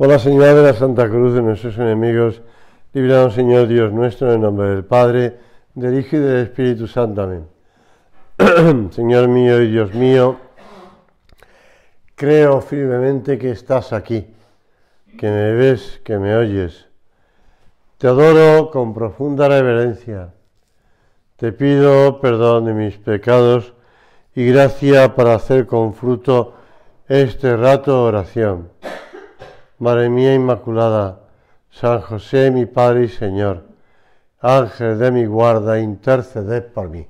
Por la de la Santa Cruz de nuestros enemigos, líbranos, Señor Dios nuestro, en el nombre del Padre, del Hijo y del Espíritu Santo. Amén. Señor mío y Dios mío, creo firmemente que estás aquí, que me ves, que me oyes. Te adoro con profunda reverencia. Te pido perdón de mis pecados y gracia para hacer con fruto este rato de oración Madre mía Inmaculada, San José, mi Padre y Señor, Ángel de mi guarda, interceded por mí.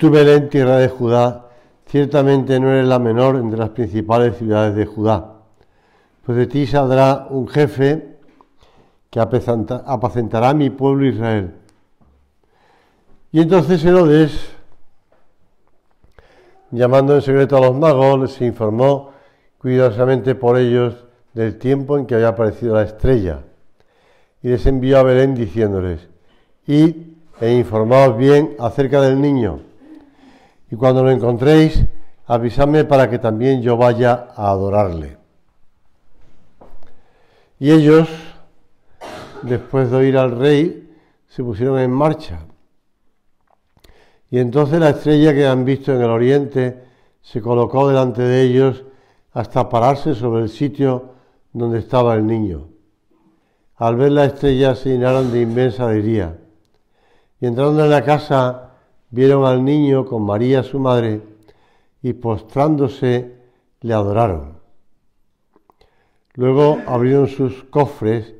tú, Belén, tierra de Judá, ciertamente no eres la menor entre las principales ciudades de Judá, pues de ti saldrá un jefe que apacentará a mi pueblo Israel. Y entonces Herodes, llamando en secreto a los magos, les informó cuidadosamente por ellos del tiempo en que había aparecido la estrella, y les envió a Belén diciéndoles, y e informaos bien acerca del niño y cuando lo encontréis, avisadme para que también yo vaya a adorarle. Y ellos, después de oír al rey, se pusieron en marcha. Y entonces la estrella que han visto en el oriente se colocó delante de ellos hasta pararse sobre el sitio donde estaba el niño. Al ver la estrella se llenaron de inmensa alegría. Y entrando en la casa, vieron al niño con María su madre y postrándose le adoraron. Luego abrieron sus cofres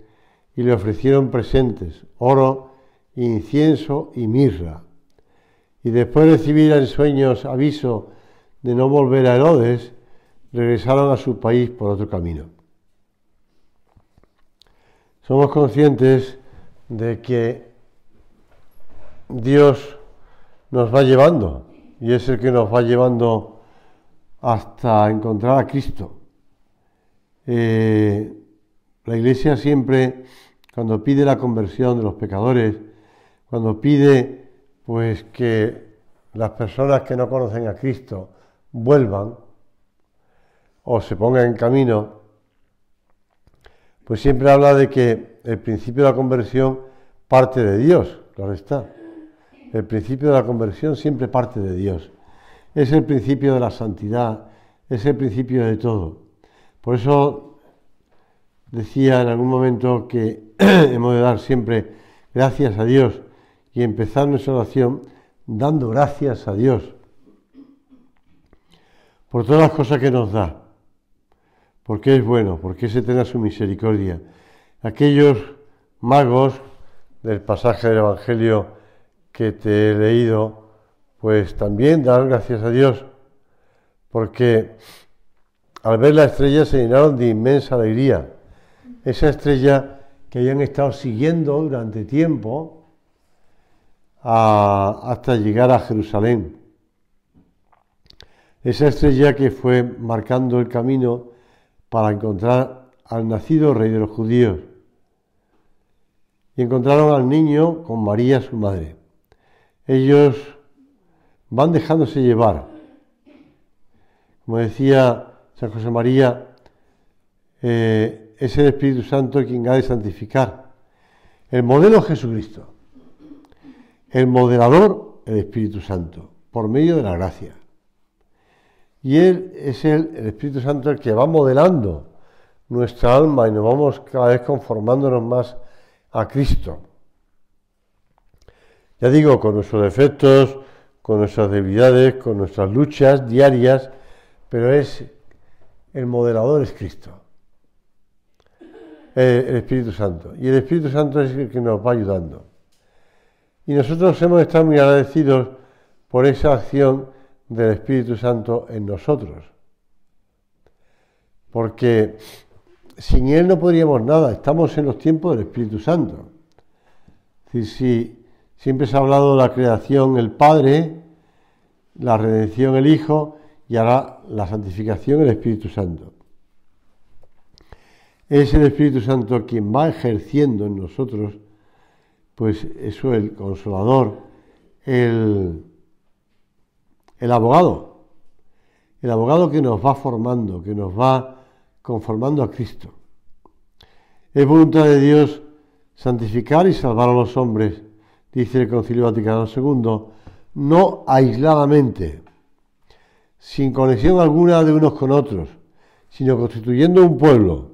y le ofrecieron presentes, oro, incienso y mirra. Y después de recibir en sueños aviso de no volver a Herodes, regresaron a su país por otro camino. Somos conscientes de que Dios nos va llevando y es el que nos va llevando hasta encontrar a Cristo. Eh, la Iglesia siempre, cuando pide la conversión de los pecadores, cuando pide pues que las personas que no conocen a Cristo vuelvan o se pongan en camino, pues siempre habla de que el principio de la conversión parte de Dios, claro está. El principio de la conversión siempre parte de Dios. Es el principio de la santidad, es el principio de todo. Por eso decía en algún momento que hemos de dar siempre gracias a Dios y empezar nuestra oración dando gracias a Dios por todas las cosas que nos da, porque es bueno, porque se tenga su misericordia. Aquellos magos del pasaje del Evangelio que te he leído, pues también dar gracias a Dios, porque al ver la estrella se llenaron de inmensa alegría. Esa estrella que habían estado siguiendo durante tiempo hasta llegar a Jerusalén. Esa estrella que fue marcando el camino para encontrar al nacido rey de los judíos. Y encontraron al niño con María, su madre ellos van dejándose llevar. Como decía San José María, eh, es el Espíritu Santo quien ha de santificar. El modelo es Jesucristo. El modelador, el Espíritu Santo, por medio de la gracia. Y Él es el, el Espíritu Santo el que va modelando nuestra alma y nos vamos cada vez conformándonos más a Cristo. Ya digo, con nuestros defectos, con nuestras debilidades, con nuestras luchas diarias, pero es el moderador es Cristo, eh, el Espíritu Santo. Y el Espíritu Santo es el que nos va ayudando. Y nosotros hemos estado muy agradecidos por esa acción del Espíritu Santo en nosotros. Porque sin Él no podríamos nada, estamos en los tiempos del Espíritu Santo. Es si Siempre se ha hablado de la creación el Padre, la redención el Hijo y ahora la santificación el Espíritu Santo. Es el Espíritu Santo quien va ejerciendo en nosotros, pues eso, el consolador, el, el abogado, el abogado que nos va formando, que nos va conformando a Cristo. Es voluntad de Dios santificar y salvar a los hombres dice el Concilio Vaticano II, no aisladamente, sin conexión alguna de unos con otros, sino constituyendo un pueblo.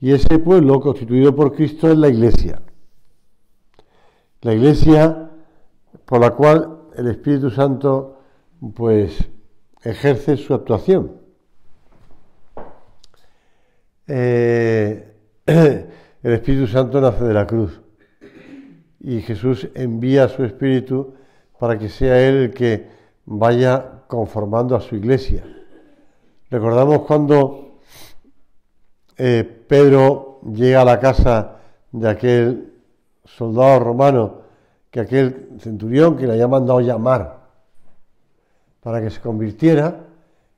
Y ese pueblo constituido por Cristo es la Iglesia. La Iglesia por la cual el Espíritu Santo pues ejerce su actuación. Eh, el Espíritu Santo nace de la cruz y Jesús envía su Espíritu para que sea Él el que vaya conformando a su iglesia. Recordamos cuando eh, Pedro llega a la casa de aquel soldado romano, que aquel centurión que le había mandado llamar para que se convirtiera,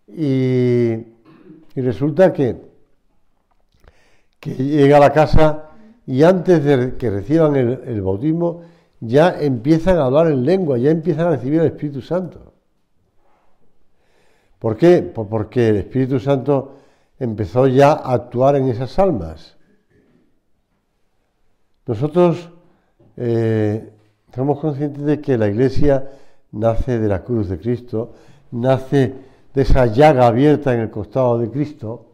y, resulta que, que llega a la casa y antes de que reciban el, bautismo ya empiezan a hablar en lengua, ya empiezan a recibir el Espíritu Santo. ¿Por qué? porque el Espíritu Santo empezó ya a actuar en esas almas. Nosotros eh, somos conscientes de que la Iglesia nace de la cruz de Cristo, nace de esa llaga abierta en el costado de Cristo,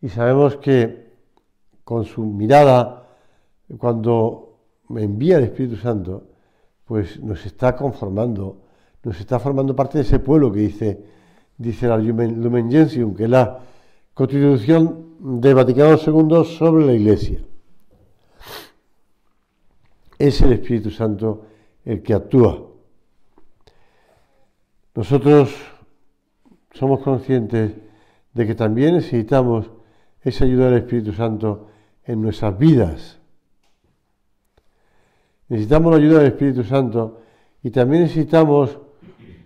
y sabemos que con su mirada, cuando me envía el Espíritu Santo, pues nos está conformando, nos está formando parte de ese pueblo que dice, dice la Lumen Gentium, que es la constitución de Vaticano II sobre la Iglesia. Es el Espíritu Santo el que actúa. Nosotros somos conscientes de que también necesitamos esa ayuda del Espíritu Santo en nuestras vidas. Necesitamos la ayuda del Espíritu Santo y también necesitamos,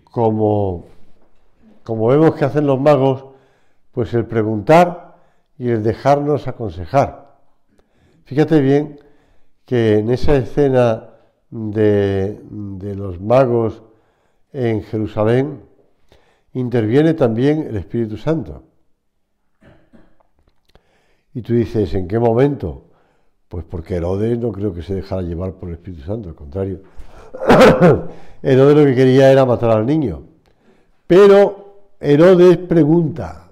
como, como vemos que hacen los magos, pues el preguntar y el dejarnos aconsejar. Fíjate bien que en esa escena de, de los magos en Jerusalén interviene también el Espíritu Santo. Y tú dices, ¿en qué momento? Pues porque Herodes no creo que se dejara llevar por el Espíritu Santo, al contrario. Herodes lo que quería era matar al niño. Pero Herodes pregunta,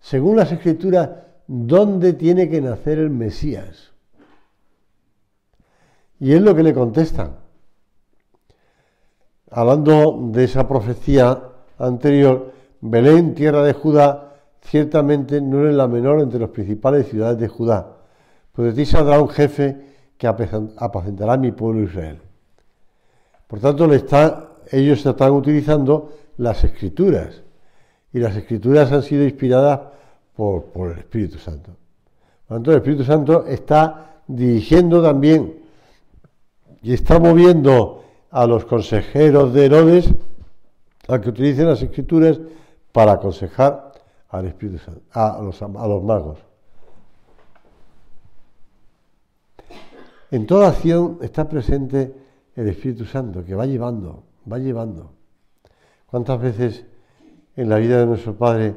según las escrituras, ¿dónde tiene que nacer el Mesías? Y es lo que le contestan. Hablando de esa profecía anterior, Belén, tierra de Judá, ciertamente no es la menor entre las principales ciudades de Judá, pues de ti saldrá un jefe que apacentará a mi pueblo Israel. Por tanto, ellos están utilizando las escrituras, y las escrituras han sido inspiradas por, el Espíritu Santo. Por tanto, el Espíritu Santo está dirigiendo también y está moviendo a los consejeros de Herodes a que utilicen las escrituras para aconsejar al Espíritu Santo, a los, a los magos. En toda acción está presente el Espíritu Santo que va llevando, va llevando. ¿Cuántas veces en la vida de nuestro Padre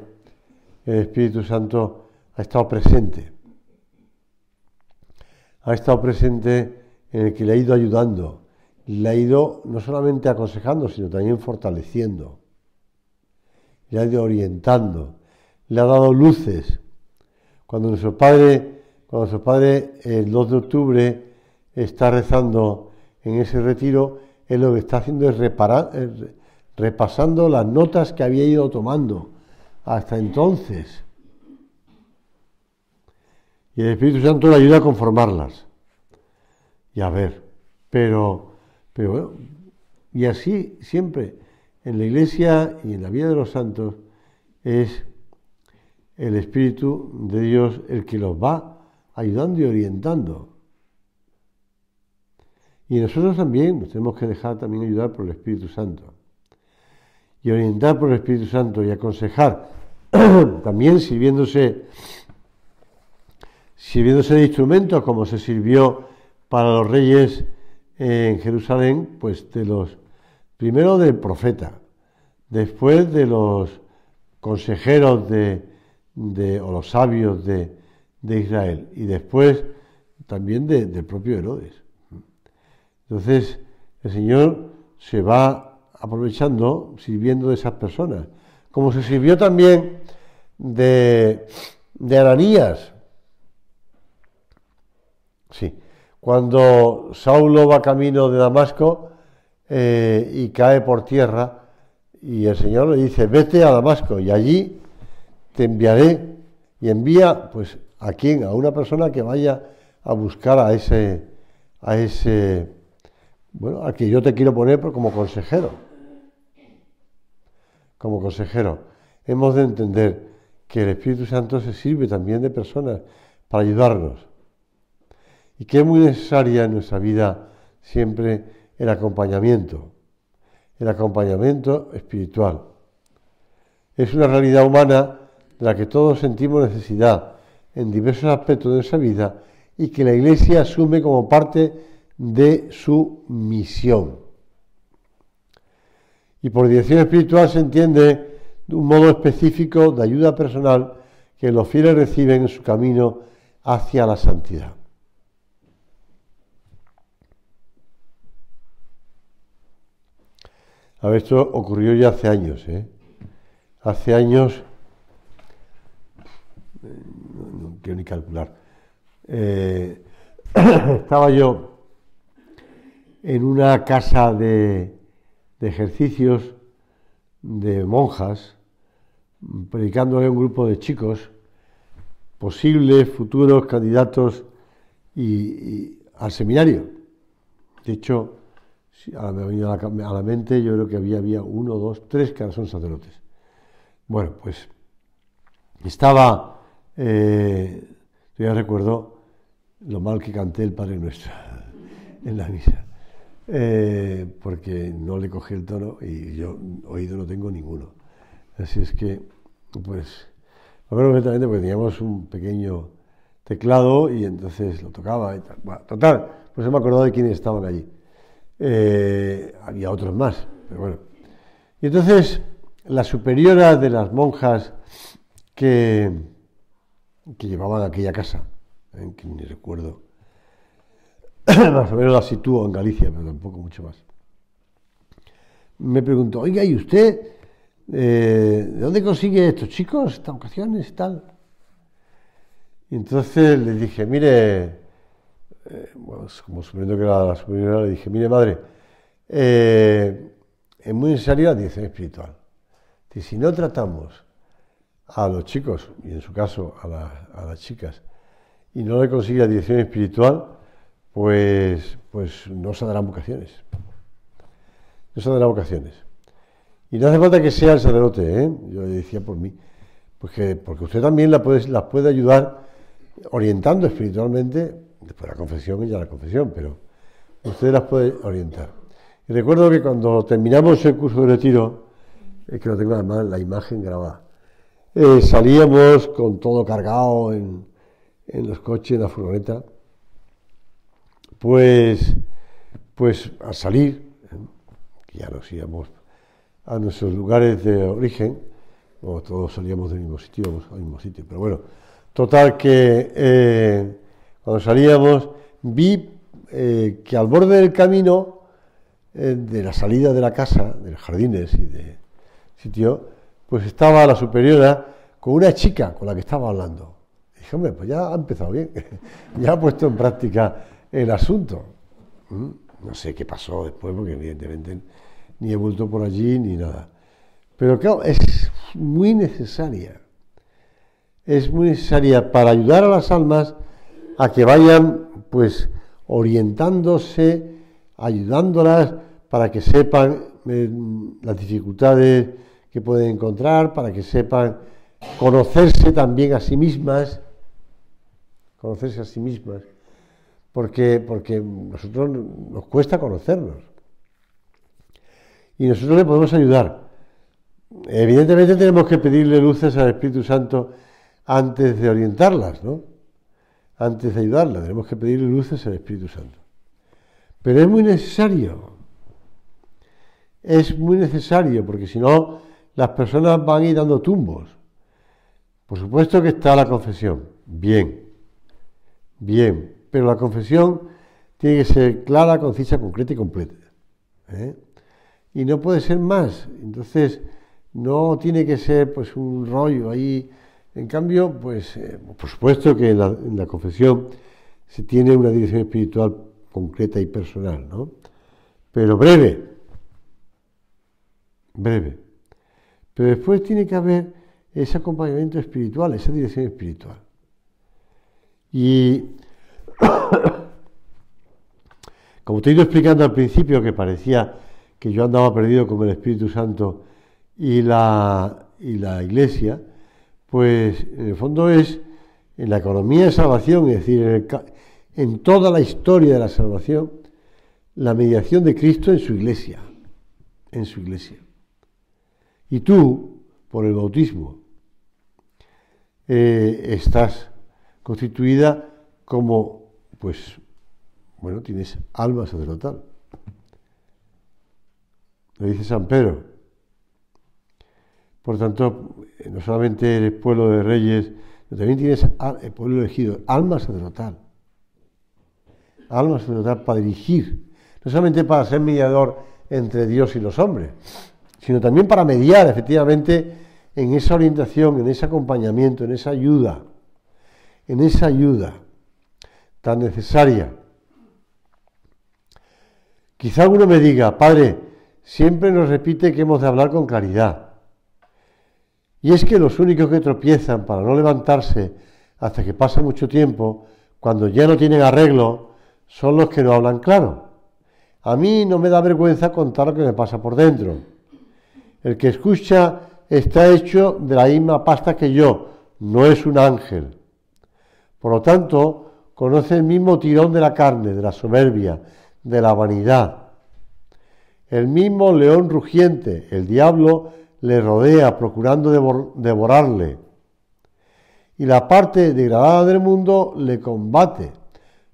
el Espíritu Santo ha estado presente? Ha estado presente en el que le ha ido ayudando, le ha ido no solamente aconsejando, sino también fortaleciendo, le ha ido orientando, le ha dado luces. Cuando nuestro Padre, cuando Padre el 2 de octubre está rezando en ese retiro, él lo que está haciendo es reparar, eh, repasando las notas que había ido tomando hasta entonces. Y el Espíritu Santo le ayuda a conformarlas y a ver. Pero, pero y así siempre en la iglesia y en la vida de los santos es el Espíritu de Dios el que los va ayudando y orientando. Y nosotros también nos tenemos que dejar también ayudar por el Espíritu Santo. Y orientar por el Espíritu Santo y aconsejar, también sirviéndose, sirviéndose de instrumentos como se sirvió para los reyes en Jerusalén, pues de los, primero del profeta, después de los consejeros de, o los sabios de, Israel y después también del propio Herodes. Entonces el Señor se va aprovechando, sirviendo de esas personas, como se sirvió también de, de Ananías. Sí, cuando Saulo va camino de Damasco eh, y cae por tierra, y el Señor le dice, vete a Damasco, y allí te enviaré y envía pues a quién, a una persona que vaya a buscar a ese, a ese, bueno, a que yo te quiero poner pues, como consejero. Como consejero. Hemos de entender que el Espíritu Santo se sirve también de personas para ayudarnos y que es muy necesaria en nuestra vida siempre el acompañamiento, el acompañamiento espiritual. Es una realidad humana la que todos sentimos necesidad en diversos aspectos de esa vida y que la Iglesia asume como parte de su misión. Y por dirección espiritual se entiende un modo específico de ayuda personal que los fieles reciben en su camino hacia la santidad. A ver, esto ocurrió ya hace años. ¿eh? Hace años no, quiero ni calcular. Eh, estaba yo en una casa de, ejercicios de monjas, predicándole a un grupo de chicos, posibles futuros candidatos y, al seminario. De hecho, ahora me ha venido a la, mente, yo creo que había, había uno, dos, tres que ahora son sacerdotes. Bueno, pues estaba eh, yo ya recuerdo lo mal que canté el Padre Nuestro en la misa, eh, porque no le cogí el tono y yo oído no tengo ninguno. Así es que, pues, perfectamente porque teníamos un pequeño teclado y entonces lo tocaba y tal. Bueno, total, pues me he acordado de quiénes estaban allí. Eh, había otros más, pero bueno. Y entonces, la superiora de las monjas que que llevaba aquella casa, eh, que ni recuerdo. más o menos la sitúo en Galicia, pero tampoco mucho más. Me preguntó, oiga, ¿y usted eh, de dónde consigue estos chicos, estas ocasiones, y tal? Y entonces le dije, mire, eh, como suponiendo que era la superiora, le dije, mire madre, es muy necesaria la dirección espiritual. Y si no tratamos a los chicos y en su caso a, las chicas y no le consigue la dirección espiritual, pues, pues no se darán vocaciones. No se darán vocaciones. Y no hace falta que sea el sacerdote, ¿eh? yo le decía por mí, porque, pues porque usted también la las puede ayudar orientando espiritualmente, después la confesión y ya la confesión, pero usted las puede orientar. Y recuerdo que cuando terminamos el curso de retiro, es que lo tengo además la imagen grabada, eh, salíamos con todo cargado en, los coches, en la furgoneta, pues, pues al salir, eh, ya nos íbamos a nuestros lugares de origen, todos salíamos del mismo sitio, al mismo sitio, pero bueno, total que eh, cuando salíamos vi que al borde del camino, de la salida de la casa, de los jardines y de sitio, pues estaba la superiora con una chica con la que estaba hablando. dije, hombre, pues ya ha empezado bien, ya ha puesto en práctica el asunto. Mm, no sé qué pasó después, porque evidentemente ni he vuelto por allí ni nada. Pero claro, es muy necesaria. Es muy necesaria para ayudar a las almas a que vayan, pues, orientándose, ayudándolas para que sepan eh, las dificultades, que pueden encontrar para que sepan conocerse también a sí mismas, conocerse a sí mismas, porque, porque nosotros nos cuesta conocernos. Y nosotros le podemos ayudar. Evidentemente tenemos que pedirle luces al Espíritu Santo antes de orientarlas, ¿no? Antes de ayudarlas, tenemos que pedirle luces al Espíritu Santo. Pero es muy necesario, es muy necesario, porque si no, las personas van a ir dando tumbos. Por supuesto que está la confesión, bien, bien, pero la confesión tiene que ser clara, concisa, concreta y completa. ¿eh? Y no puede ser más. Entonces, no tiene que ser pues un rollo ahí. En cambio, pues eh, por supuesto que en la, en la, confesión se tiene una dirección espiritual concreta y personal, ¿no? Pero breve, breve. Pero después tiene que haber ese acompañamiento espiritual, esa dirección espiritual. Y como te he ido explicando al principio, que parecía que yo andaba perdido con el Espíritu Santo y la, Iglesia, pues en el fondo es en la economía de salvación, es decir, en, en toda la historia de la salvación, la mediación de Cristo en su iglesia, en su iglesia y tú por el bautismo. Eh, estás constituida como, pues, bueno, tienes alma sacerdotal. Lo dice San Pedro. Por tanto, eh, no solamente eres pueblo de reyes, sino también tienes el eh, pueblo elegido, alma sacerdotal. Alma sacerdotal para dirigir, no solamente para ser mediador entre Dios y los hombres, sino también para mediar efectivamente en esa orientación, en ese acompañamiento, en esa ayuda, en esa ayuda tan necesaria. Quizá uno me diga, Padre, siempre nos repite que hemos de hablar con claridad. Y es que los únicos que tropiezan para no levantarse hasta que pasa mucho tiempo, cuando ya no tienen arreglo, son los que no hablan claro. A mí no me da vergüenza contar lo que me pasa por dentro. El que escucha está hecho de la misma pasta que yo, no es un ángel. Por lo tanto, conoce el mismo tirón de la carne, de la soberbia, de la vanidad. El mismo león rugiente, el diablo, le rodea procurando devorarle. Y la parte degradada del mundo le combate,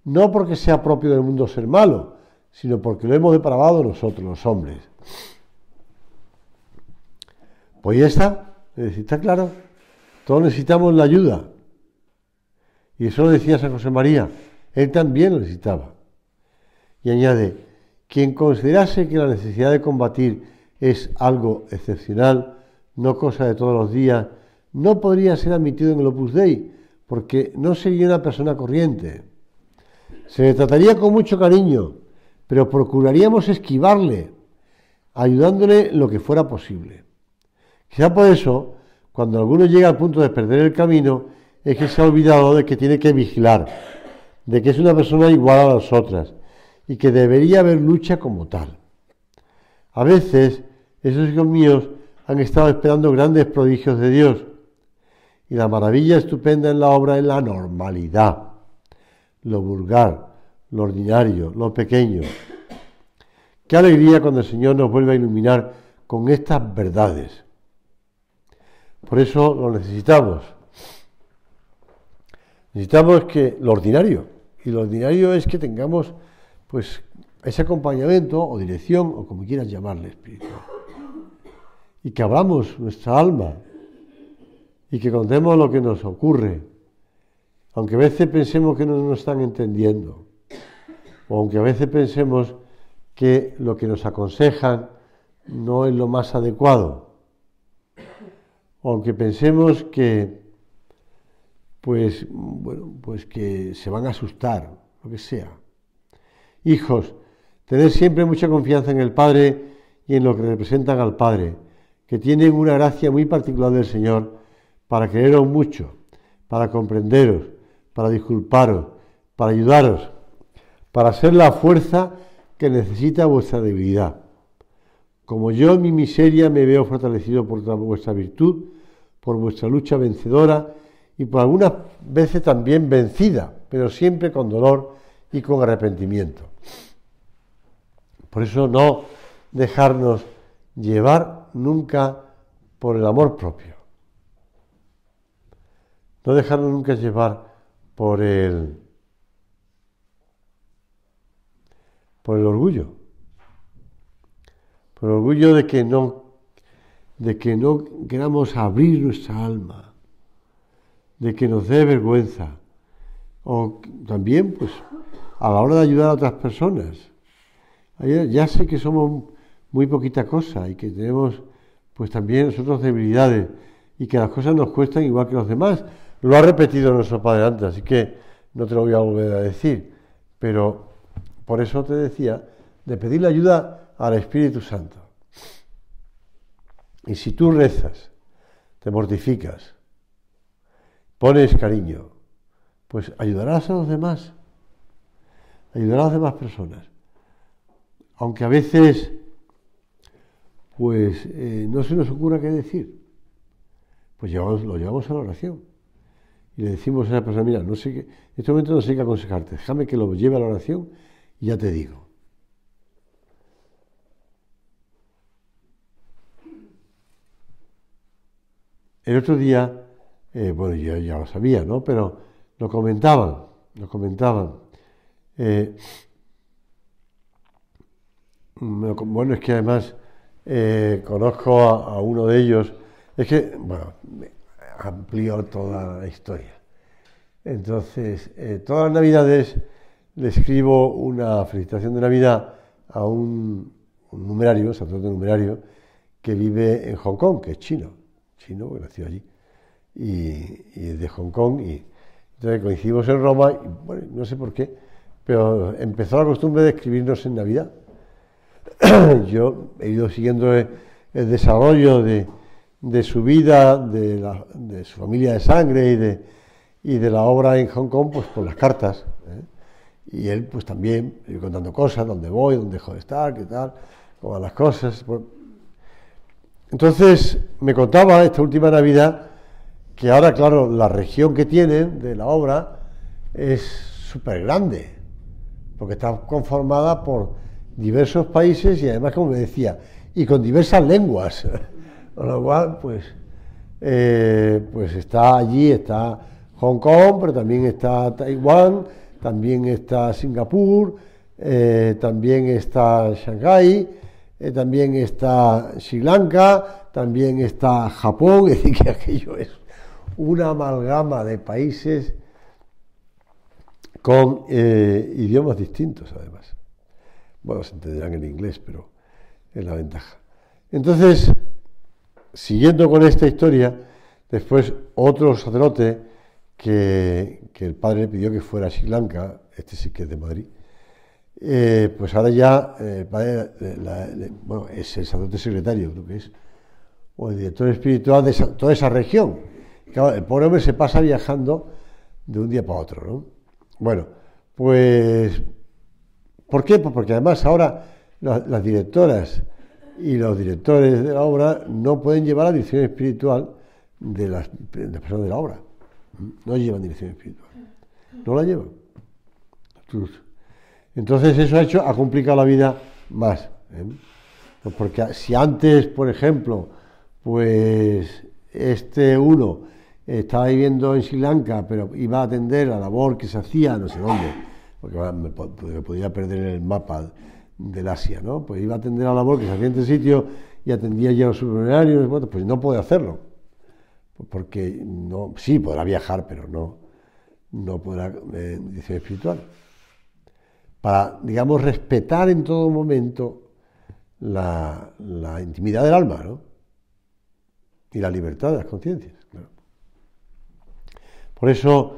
no porque sea propio del mundo ser malo, sino porque lo hemos depravado nosotros los hombres. Pues está, está, está claro. Todos necesitamos la ayuda. Y eso lo decía San José María, él también lo necesitaba. Y añade, quien considerase que la necesidad de combatir es algo excepcional, no cosa de todos los días, no podría ser admitido en el Opus Dei, porque no sería una persona corriente. Se le trataría con mucho cariño, pero procuraríamos esquivarle, ayudándole lo que fuera posible. Quizá por eso, cuando alguno llega al punto de perder el camino, es que se ha olvidado de que tiene que vigilar, de que es una persona igual a las otras y que debería haber lucha como tal. A veces, esos hijos míos han estado esperando grandes prodigios de Dios y la maravilla estupenda en la obra es la normalidad, lo vulgar, lo ordinario, lo pequeño. Qué alegría cuando el Señor nos vuelve a iluminar con estas verdades. Por eso lo necesitamos. Necesitamos que lo ordinario, y lo ordinario es que tengamos pues ese acompañamiento o dirección o como quieras llamarle Espíritu, Y que abramos nuestra alma y que contemos lo que nos ocurre, aunque a veces pensemos que no nos están entendiendo, o aunque a veces pensemos que lo que nos aconsejan no es lo más adecuado aunque pensemos que, pues, bueno, pues que se van a asustar, lo que sea. Hijos, tened siempre mucha confianza en el Padre y en lo que representan al Padre, que tienen una gracia muy particular del Señor para quereros mucho, para comprenderos, para disculparos, para ayudaros, para ser la fuerza que necesita vuestra debilidad. Como yo en mi miseria me veo fortalecido por vuestra virtud, por vuestra lucha vencedora y por algunas veces también vencida, pero siempre con dolor y con arrepentimiento. Por eso no dejarnos llevar nunca por el amor propio. No dejarnos nunca llevar por el por el orgullo. Por el orgullo de que no de que no queramos abrir nuestra alma, de que nos dé vergüenza. O también, pues, a la hora de ayudar a otras personas. Ya sé que somos muy poquita cosa y que tenemos, pues, también nosotros debilidades y que las cosas nos cuestan igual que los demás. Lo ha repetido nuestro Padre antes, así que no te lo voy a volver a decir. Pero por eso te decía de pedir la ayuda al Espíritu Santo. Y si tú rezas, te mortificas, pones cariño, pues ayudarás a los demás, ayudarás a las demás personas. Aunque a veces, pues eh, no se nos ocurra qué decir, pues lo llevamos a la oración. Y le decimos a esa persona, mira, no sé en este momento no sé qué aconsejarte, déjame que lo lleve a la oración y ya te digo. El otro día, eh, bueno, yo ya lo sabía, ¿no? Pero lo comentaban, lo comentaban. Eh, bueno, es que además eh, conozco a, uno de ellos, es que, bueno, amplió toda la historia. Entonces, todas las navidades le escribo una felicitación de Navidad a un, un numerario, sacerdote numerario, que vive en Hong Kong, que es chino chino que nació allí, y, de Hong Kong. Y, entonces coincidimos en Roma, y, bueno, no sé por qué, pero empezó la costumbre de escribirnos en Navidad. Yo he ido siguiendo el, desarrollo de, su vida, de, su familia de sangre y de, la obra en Hong Kong, pues por las cartas. ¿eh? Y él, pues también, contando cosas, dónde voy, dónde dejo de estar, qué tal, cómo van las cosas. Pues, entonces me contaba esta última Navidad que ahora, claro, la región que tienen de la obra es súper grande, porque está conformada por diversos países y además, como me decía, y con diversas lenguas. Con lo cual, pues, eh, pues está allí, está Hong Kong, pero también está Taiwán, también está Singapur, eh, también está Shanghái, eh, también está Sri Lanka, también está Japón, es decir, que aquello es una amalgama de países con eh, idiomas distintos además. Bueno, se entenderán en inglés, pero es la ventaja. Entonces, siguiendo con esta historia, después otro sacerdote que, que el padre le pidió que fuera a Sri Lanka, este sí que es de Madrid, eh, pues ahora ya el eh, padre, es el sacerdote secretario, creo que es, o el director espiritual de toda esa región. el pobre hombre se pasa viajando de un día para otro, ¿no? Bueno, pues, ¿por qué? Pues porque además ahora las, directoras y los directores de la obra no pueden llevar la dirección espiritual de las, personas de la obra. No llevan dirección espiritual. No la llevan. Entonces eso ha hecho, ha complicado la vida más. ¿eh? Pues porque si antes, por ejemplo, pues este uno estaba viviendo en Sri Lanka, pero iba a atender la labor que se hacía no sé dónde, porque me, podría pues, podía perder el mapa del Asia, ¿no? Pues iba a atender la labor que se hacía en este sitio y atendía ya los supermercados, pues no puede hacerlo. Porque no, sí podrá viajar, pero no, no podrá eh, dice espiritual para, digamos, respetar en todo momento la, intimidad del alma, ¿no? Y la libertad de las conciencias, Por eso,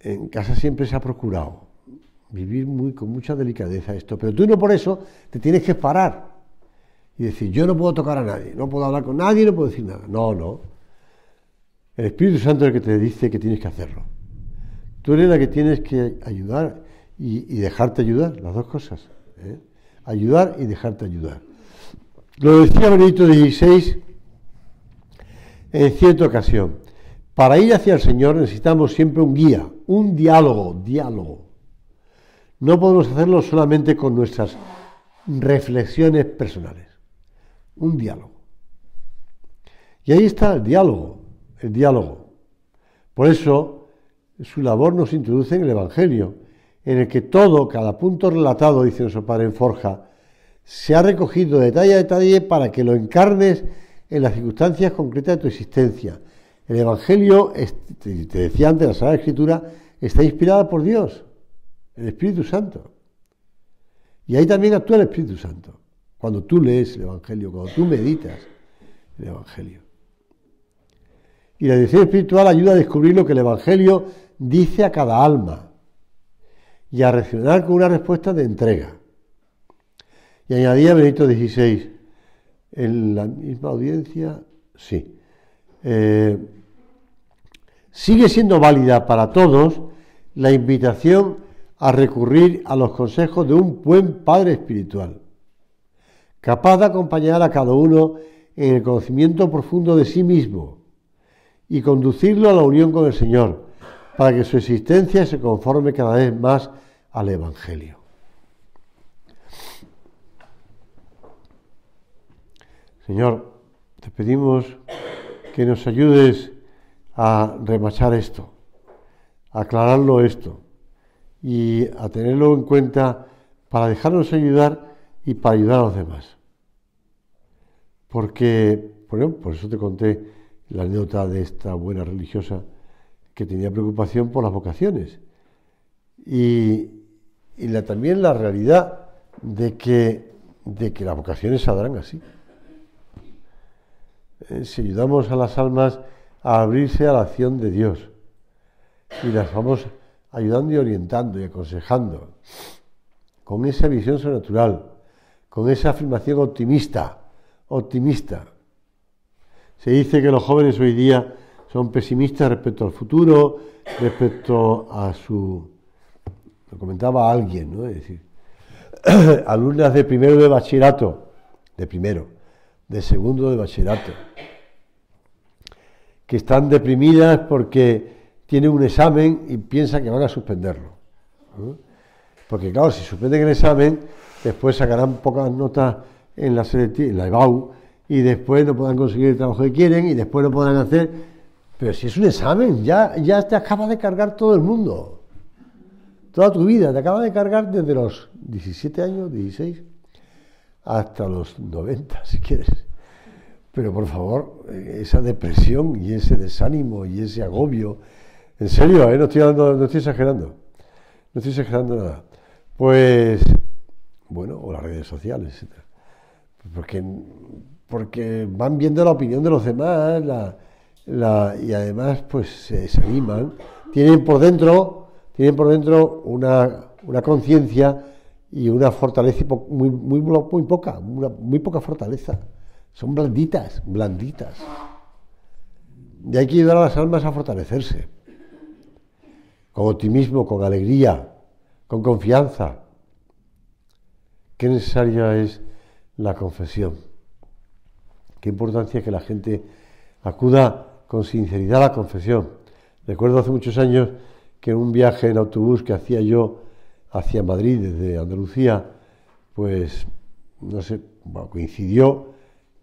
en casa siempre se ha procurado vivir muy, con mucha delicadeza esto, pero tú no por eso te tienes que parar y decir, yo no puedo tocar a nadie, no puedo hablar con nadie, no puedo decir nada. No, no. El Espíritu Santo es el que te dice que tienes que hacerlo. Tú eres la que tienes que ayudar y, dejarte ayudar, las dos cosas. ¿eh? Ayudar y dejarte ayudar. Lo decía Benedicto XVI en cierta ocasión. Para ir hacia el Señor necesitamos siempre un guía, un diálogo, diálogo. No podemos hacerlo solamente con nuestras reflexiones personales. Un diálogo. Y ahí está el diálogo, el diálogo. Por eso su labor nos introduce en el Evangelio, en el que todo, cada punto relatado, dice nuestro padre en Forja, se ha recogido detalle a detalle para que lo encarnes en las circunstancias concretas de tu existencia. El Evangelio, este, te decía antes, la Sagrada Escritura, está inspirada por Dios, el Espíritu Santo. Y ahí también actúa el Espíritu Santo, cuando tú lees el Evangelio, cuando tú meditas el Evangelio. Y la dirección espiritual ayuda a descubrir lo que el Evangelio dice a cada alma y a reaccionar con una respuesta de entrega. Y añadía Benito XVI, en la misma audiencia, sí. Eh, sigue siendo válida para todos la invitación a recurrir a los consejos de un buen padre espiritual, capaz de acompañar a cada uno en el conocimiento profundo de sí mismo y conducirlo a la unión con el Señor, para que su existencia se conforme cada vez más al Evangelio. Señor, te pedimos que nos ayudes a remachar esto, a aclararlo esto y a tenerlo en cuenta para dejarnos ayudar y para ayudar a los demás. Porque, por eso te conté la anécdota de esta buena religiosa que tenía preocupación por las vocaciones. Y y también la realidad de que, de que las vocaciones saldrán así. Eh, si ayudamos a las almas a abrirse a la acción de Dios y las vamos ayudando y orientando y aconsejando con esa visión sobrenatural, con esa afirmación optimista, optimista. Se dice que los jóvenes hoy día son pesimistas respecto al futuro, respecto a su lo comentaba alguien, ¿no? Es decir, alumnas de primero de bachillerato, de primero, de segundo de bachillerato, que están deprimidas porque tienen un examen y piensan que van a suspenderlo. Porque claro, si suspenden el examen, después sacarán pocas notas en la, en la EBAU y después no podrán conseguir el trabajo que quieren y después no podrán hacer... Pero si es un examen, ya, ya te acaba de cargar todo el mundo toda tu vida, te acaba de cargar desde los 17 años, 16, hasta los 90, si quieres. Pero por favor, eh, esa depresión y ese desánimo y ese agobio, en serio, eh, no, estoy no estoy exagerando, no estoy exagerando nada. Pues, bueno, o las redes sociales, etc. Porque, porque van viendo la opinión de los demás la, y además pues se desaniman, tienen por dentro tienen por dentro una, conciencia y una fortaleza muy, muy, muy poca, muy poca fortaleza. Son blanditas, blanditas. Y hay que ayudar a las almas a fortalecerse. Con optimismo, con alegría, con confianza. Qué necesaria es la confesión. Qué importancia que la gente acuda con sinceridad a la confesión. Recuerdo hace muchos años que un viaje en autobús que hacía yo hacia Madrid desde Andalucía, pues no sé, bueno, coincidió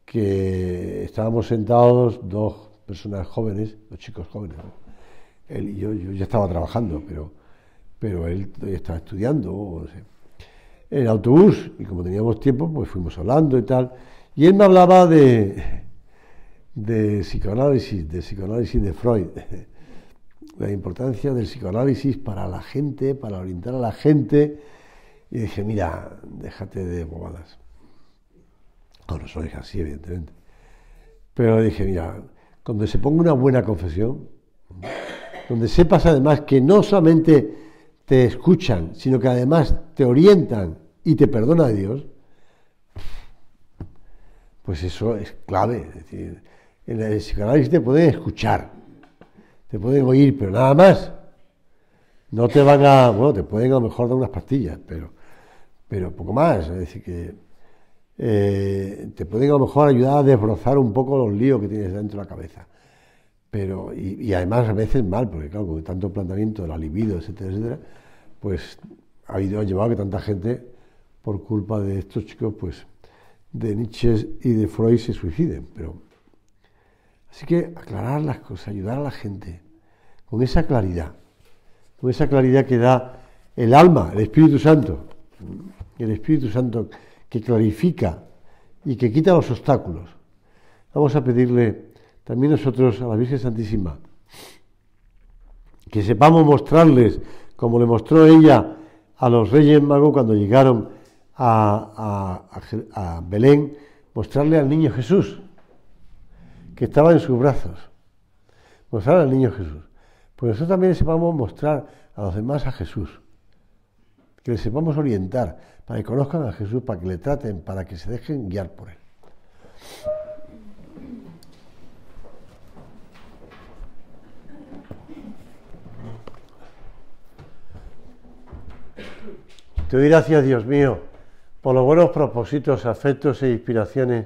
que estábamos sentados dos personas jóvenes, dos chicos jóvenes. Él y yo, yo ya estaba trabajando, pero, pero él estaba estudiando. En el autobús, y como teníamos tiempo, pues fuimos hablando y tal. Y él me hablaba de, de psicoanálisis, de psicoanálisis de Freud la importancia del psicoanálisis para la gente, para orientar a la gente. Y dije, mira, déjate de bobadas. No, soy así, evidentemente. Pero dije, mira, cuando se ponga una buena confesión, donde sepas además que no solamente te escuchan, sino que además te orientan y te perdona a Dios, pues eso es clave. Es decir, en el psicoanálisis te pueden escuchar, te pueden oír, pero nada más. No te van a, bueno, te pueden a lo mejor dar unas pastillas, pero, pero poco más. Es decir, que eh, te pueden a lo mejor ayudar a desbrozar un poco los líos que tienes dentro de la cabeza. Pero, y, además a veces mal, porque claro, con tanto planteamiento de la libido, etcétera, pues ha, ido ha llevado a que tanta gente, por culpa de estos chicos, pues de Nietzsche y de Freud se suiciden. Pero Así que aclarar las cosas, ayudar a la gente con esa claridad, con esa claridad que da el alma, el Espíritu Santo, el Espíritu Santo que clarifica y que quita los obstáculos. Vamos a pedirle también nosotros a la Virgen Santísima que sepamos mostrarles, como le mostró ella a los Reyes Magos cuando llegaron a, a Belén, mostrarle al niño Jesús que estaba en sus brazos. Mostrar al niño Jesús. Pues nosotros también sepamos mostrar a los demás a Jesús. Que les sepamos orientar, para que conozcan a Jesús, para que le traten, para que se dejen guiar por él. Te doy gracias, Dios mío, por los buenos propósitos, afectos e inspiraciones